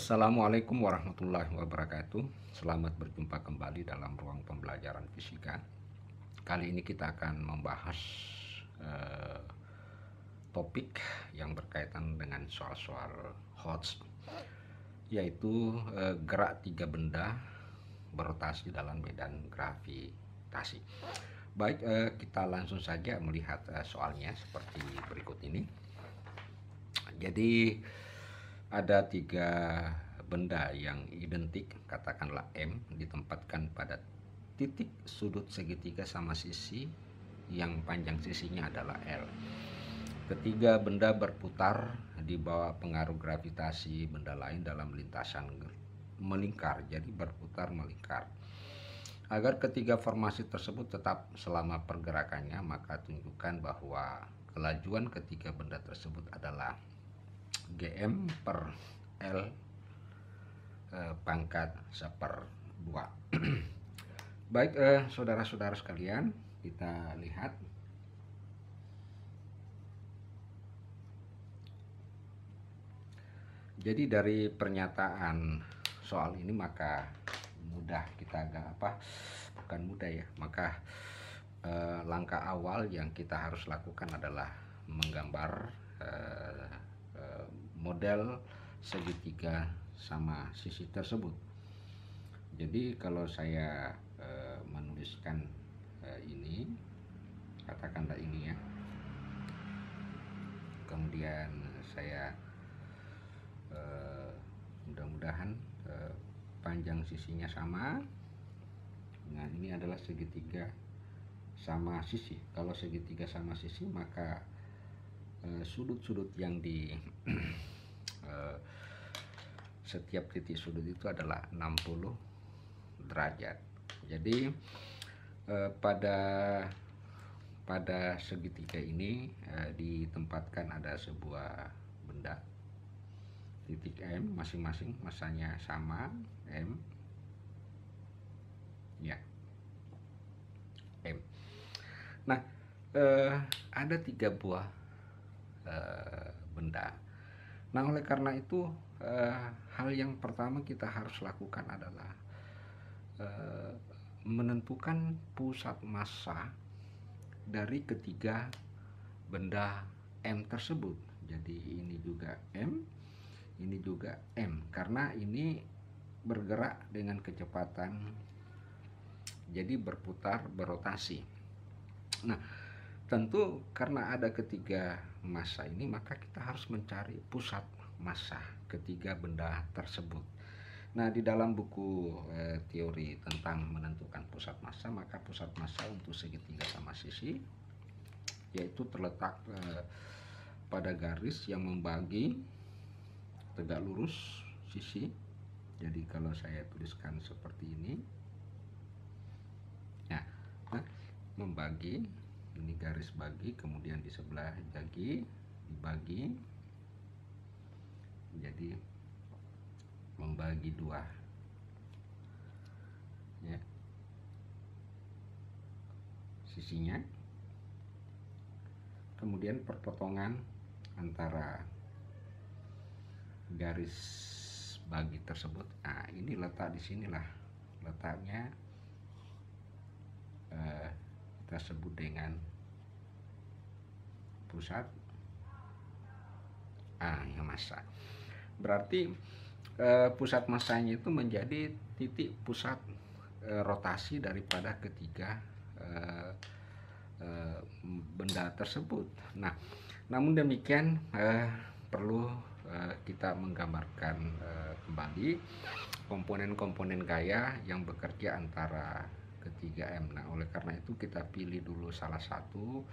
Assalamualaikum warahmatullahi wabarakatuh Selamat berjumpa kembali dalam ruang pembelajaran fisika Kali ini kita akan membahas eh, topik yang berkaitan dengan soal-soal HOTS Yaitu eh, gerak tiga benda berotasi dalam medan gravitasi Baik, eh, kita langsung saja melihat eh, soalnya seperti berikut ini Jadi ada tiga benda yang identik katakanlah M ditempatkan pada titik sudut segitiga sama sisi yang panjang sisinya adalah L ketiga benda berputar di bawah pengaruh gravitasi benda lain dalam lintasan melingkar jadi berputar melingkar agar ketiga formasi tersebut tetap selama pergerakannya maka tunjukkan bahwa kelajuan ketiga benda tersebut adalah GM per L eh, pangkat seper 2 baik saudara eh, saudara-saudara sekalian kita lihat jadi dari pernyataan soal ini maka mudah kita agak apa bukan mudah ya maka eh, langkah awal yang kita harus lakukan adalah menggambar eh, Eh, model segitiga sama sisi tersebut jadi kalau saya eh, menuliskan eh, ini katakanlah ini ya kemudian saya mudah-mudahan panjang sisinya sama nah ini adalah segitiga sama sisi kalau segitiga sama sisi maka Eh, sudut-sudut yang di eh, setiap titik sudut itu adalah 60 derajat jadi eh, pada pada segitiga ini ditempatkan ada sebuah benda titik M masing-masing masanya sama M ya M nah ada tiga buah Eh, benda. Nah, oleh karena itu, eh, hal yang pertama kita harus lakukan adalah eh, menentukan pusat massa dari ketiga benda M tersebut. Jadi, ini juga M, ini juga M, karena ini bergerak dengan kecepatan, jadi berputar, berotasi. Nah, tentu karena ada ketiga masa ini maka kita harus mencari pusat masa ketiga benda tersebut. Nah, di dalam buku eh, teori tentang menentukan pusat masa maka pusat masa untuk segitiga sama sisi yaitu terletak eh, pada garis yang membagi tegak lurus sisi. Jadi kalau saya tuliskan seperti ini. Nah, nah membagi ini garis bagi kemudian di sebelah jagi dibagi jadi membagi dua ya sisinya kemudian perpotongan antara garis bagi tersebut nah ini letak di sinilah letaknya eh, kita sebut dengan pusat ah yang masa, berarti eh, pusat masanya itu menjadi titik pusat eh, rotasi daripada ketiga eh, eh, benda tersebut nah namun demikian eh, perlu eh, kita menggambarkan eh, kembali komponen-komponen gaya yang bekerja antara ketiga M nah oleh karena itu kita pilih dulu salah satu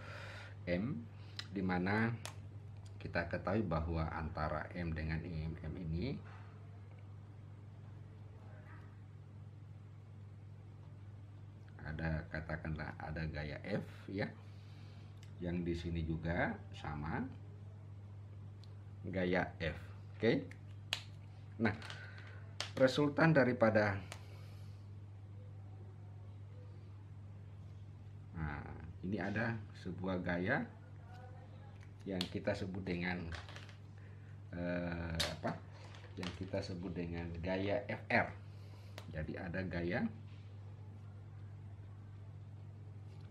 M dimana kita ketahui bahwa antara M dengan IMM ini ada katakanlah ada gaya F ya yang di sini juga sama gaya F oke okay? nah resultan daripada nah ini ada sebuah gaya yang kita sebut dengan eh, apa yang kita sebut dengan gaya FR jadi ada gaya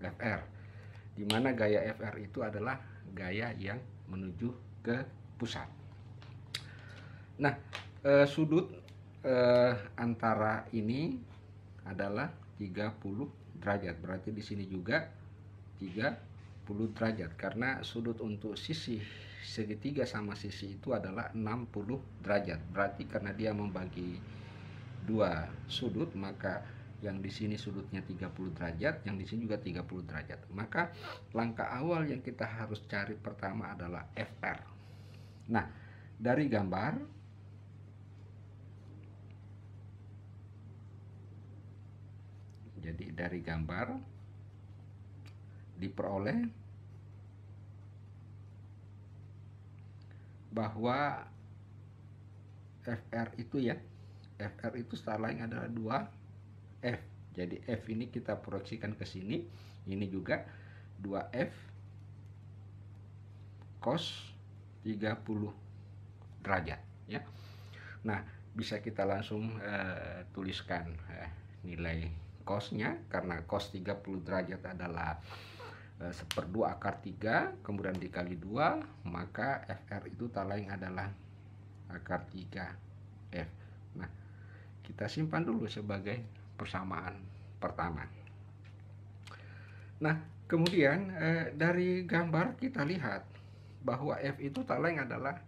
FR dimana gaya FR itu adalah gaya yang menuju ke pusat nah eh, sudut eh, antara ini adalah 30 derajat berarti di sini juga 30 derajat karena sudut untuk sisi segitiga sama sisi itu adalah 60 derajat berarti karena dia membagi dua sudut maka yang di sini sudutnya 30 derajat yang di sini juga 30 derajat maka langkah awal yang kita harus cari pertama adalah FR nah dari gambar jadi dari gambar diperoleh bahwa FR itu ya FR itu lain adalah 2 F jadi F ini kita proyeksikan ke sini ini juga 2F cos 30 derajat ya Nah bisa kita langsung uh, tuliskan uh, nilai cosnya karena cos 30 derajat adalah 2 eh, akar 3 kemudian dikali 2 maka FR itu tak lain adalah akar 3 F nah kita simpan dulu sebagai persamaan pertama nah kemudian eh, dari gambar kita lihat bahwa F itu tak lain adalah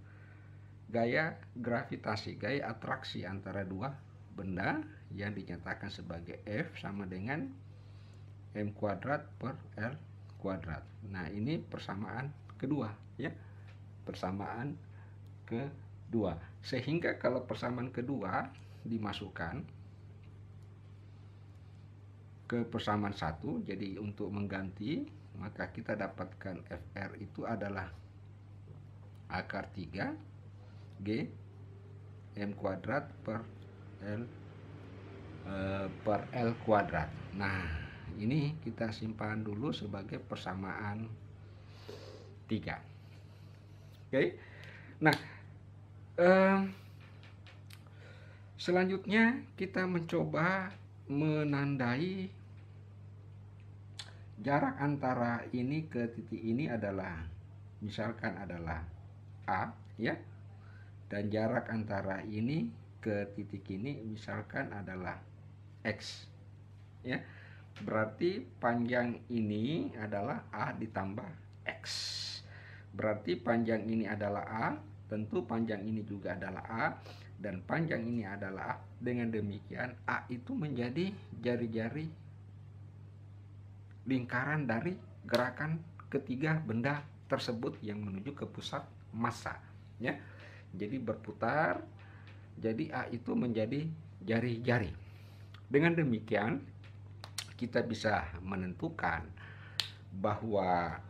gaya gravitasi gaya atraksi antara dua benda yang dinyatakan sebagai F sama dengan M kuadrat per r kuadrat. Nah, ini persamaan kedua ya. Persamaan kedua. Sehingga kalau persamaan kedua dimasukkan ke persamaan satu, jadi untuk mengganti maka kita dapatkan FR itu adalah akar 3 G M kuadrat per L e, per L kuadrat. Nah, ini kita simpan dulu sebagai persamaan tiga oke okay? nah eh, selanjutnya kita mencoba menandai jarak antara ini ke titik ini adalah misalkan adalah A ya dan jarak antara ini ke titik ini misalkan adalah X ya Berarti panjang ini adalah A ditambah X. Berarti panjang ini adalah A, tentu panjang ini juga adalah A, dan panjang ini adalah A. Dengan demikian, A itu menjadi jari-jari lingkaran dari gerakan ketiga benda tersebut yang menuju ke pusat massa. Ya. Jadi berputar, jadi A itu menjadi jari-jari. Dengan demikian, kita bisa menentukan bahwa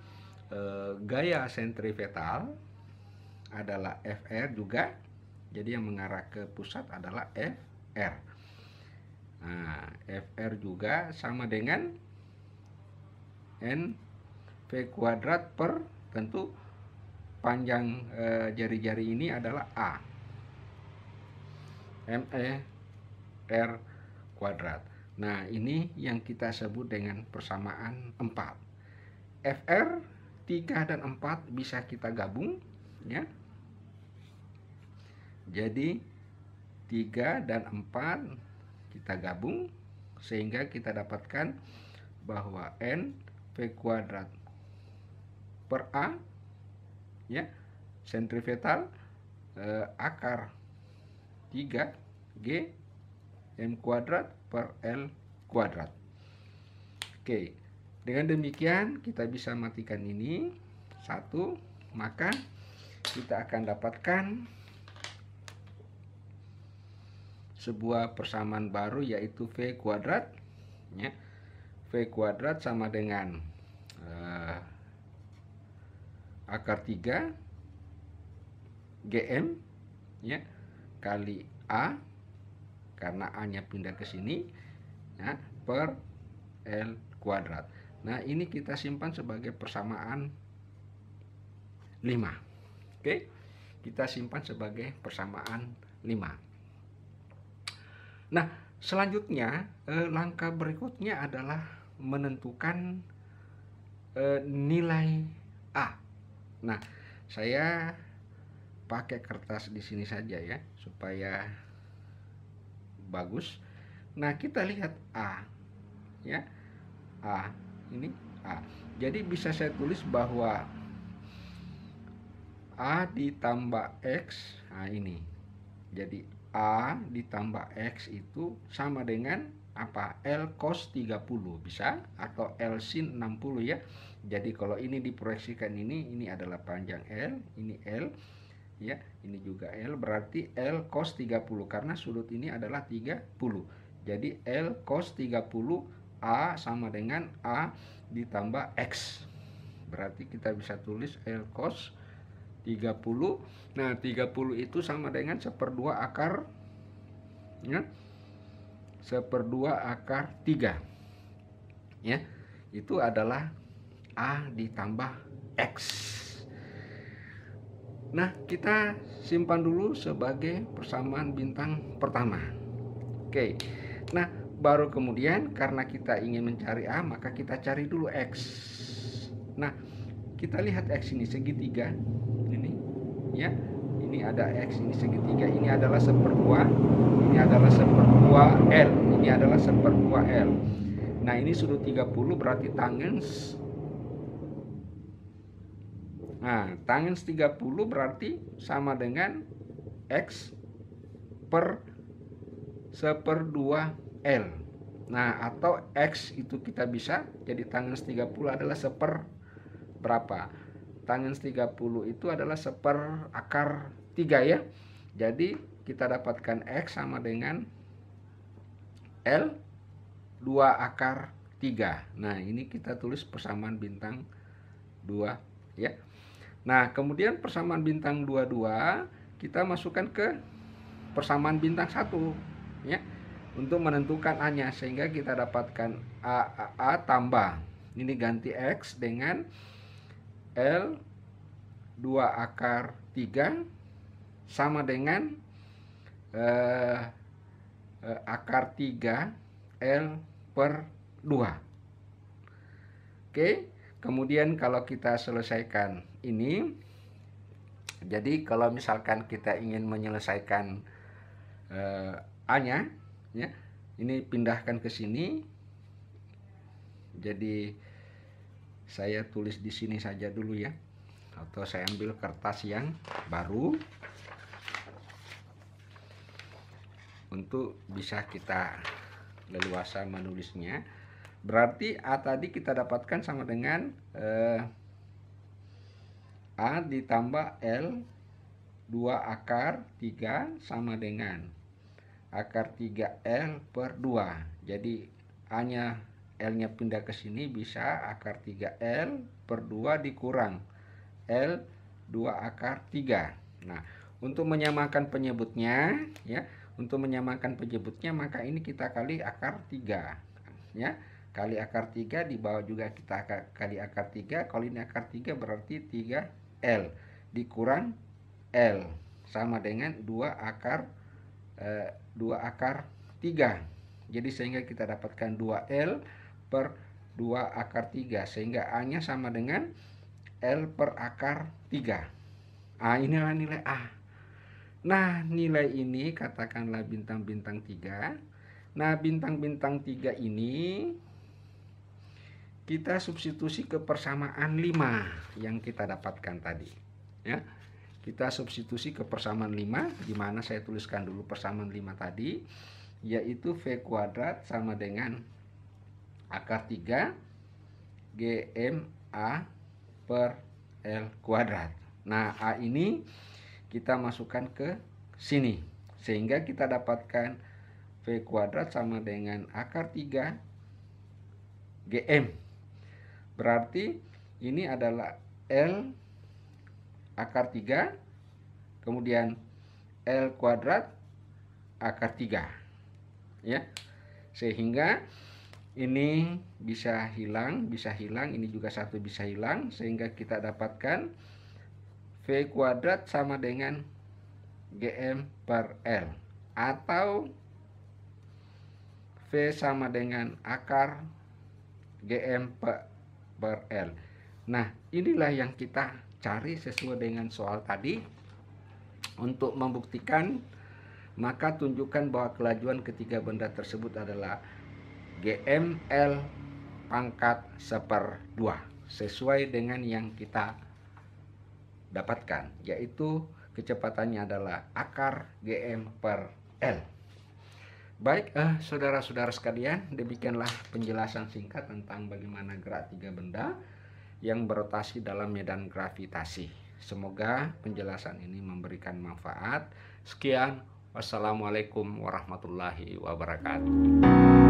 e, gaya sentrifetal adalah FR juga jadi yang mengarah ke pusat adalah FR nah FR juga sama dengan NV kuadrat per tentu panjang eh, jari-jari e, ini adalah A ME R kuadrat Nah, ini yang kita sebut dengan persamaan 4. FR 3 dan 4 bisa kita gabung ya. Jadi 3 dan 4 kita gabung sehingga kita dapatkan bahwa n V kuadrat per a ya Sentrifetal eh, akar 3 g M kuadrat per L kuadrat. Oke, dengan demikian kita bisa matikan ini. Satu, maka kita akan dapatkan sebuah persamaan baru yaitu V kuadrat. Ya. V kuadrat sama dengan uh, akar 3 GM ya kali A karena A-nya pindah ke sini ya, per L kuadrat. Nah, ini kita simpan sebagai persamaan 5. Oke. Kita simpan sebagai persamaan 5. Nah, selanjutnya eh, langkah berikutnya adalah menentukan eh, nilai A. Nah, saya pakai kertas di sini saja ya supaya bagus. Nah, kita lihat A. Ya. A. Ini A. Jadi bisa saya tulis bahwa A ditambah X, nah ini. Jadi A ditambah X itu sama dengan apa? L cos 30 bisa atau L sin 60 ya. Jadi kalau ini diproyeksikan ini, ini adalah panjang L, ini L ya ini juga L berarti L cos 30 karena sudut ini adalah 30 jadi L cos 30 A sama dengan A ditambah X berarti kita bisa tulis L cos 30 nah 30 itu sama dengan seperdua akar ya seperdua akar 3 ya itu adalah A ditambah X Nah, kita simpan dulu sebagai persamaan bintang pertama. Oke. Nah, baru kemudian karena kita ingin mencari A, maka kita cari dulu X. Nah, kita lihat X ini segitiga. Ini ya. Ini ada X, ini segitiga. Ini adalah seperdua, ini adalah seperdua L, ini adalah seperdua L. Nah, ini sudut 30 berarti tangens Nah, tan 30 berarti sama dengan X per 1 per 2 L. Nah, atau X itu kita bisa jadi tangens 30 adalah 1 per berapa? Tangens 30 itu adalah 1 per akar 3 ya. Jadi kita dapatkan X sama dengan L 2 akar 3. Nah, ini kita tulis persamaan bintang 2 ya. Nah, kemudian persamaan bintang 22 kita masukkan ke persamaan bintang 1 ya untuk menentukan A-nya sehingga kita dapatkan A, A, A tambah. Ini ganti X dengan L 2 akar 3 sama dengan eh, eh, akar 3 L per 2. Oke, kemudian kalau kita selesaikan ini jadi kalau misalkan kita ingin menyelesaikan uh, eh, A nya ya ini pindahkan ke sini jadi saya tulis di sini saja dulu ya atau saya ambil kertas yang baru untuk bisa kita leluasa menulisnya berarti A tadi kita dapatkan sama dengan eh, A ditambah L 2 akar 3 sama dengan akar 3L per 2 jadi A nya L nya pindah ke sini bisa akar 3L per 2 dikurang L 2 akar 3 nah untuk menyamakan penyebutnya ya untuk menyamakan penyebutnya maka ini kita kali akar 3 ya kali akar 3 di bawah juga kita kali akar 3 kalau ini akar 3 berarti 3 L dikurang L sama dengan 2 akar eh, 2 akar 3 jadi sehingga kita dapatkan 2L per 2 akar 3 sehingga A nya sama dengan L per akar 3 A inilah nilai A Nah nilai ini katakanlah bintang-bintang 3 Nah bintang-bintang 3 ini kita substitusi ke persamaan 5 yang kita dapatkan tadi ya kita substitusi ke persamaan 5 di mana saya tuliskan dulu persamaan 5 tadi yaitu V kuadrat sama dengan akar 3 a per L kuadrat nah A ini kita masukkan ke sini sehingga kita dapatkan V kuadrat sama dengan akar 3 GM Berarti ini adalah L akar 3 kemudian L kuadrat akar 3 ya. Sehingga ini bisa hilang, bisa hilang, ini juga satu bisa hilang sehingga kita dapatkan V kuadrat sama dengan GM per L atau V sama dengan akar GM per per L. Nah, inilah yang kita cari sesuai dengan soal tadi. Untuk membuktikan, maka tunjukkan bahwa kelajuan ketiga benda tersebut adalah GML pangkat seper 2 sesuai dengan yang kita dapatkan yaitu kecepatannya adalah akar GM per L. Baik, eh, saudara-saudara sekalian, demikianlah penjelasan singkat tentang bagaimana gerak tiga benda yang berotasi dalam medan gravitasi. Semoga penjelasan ini memberikan manfaat. Sekian, wassalamualaikum warahmatullahi wabarakatuh.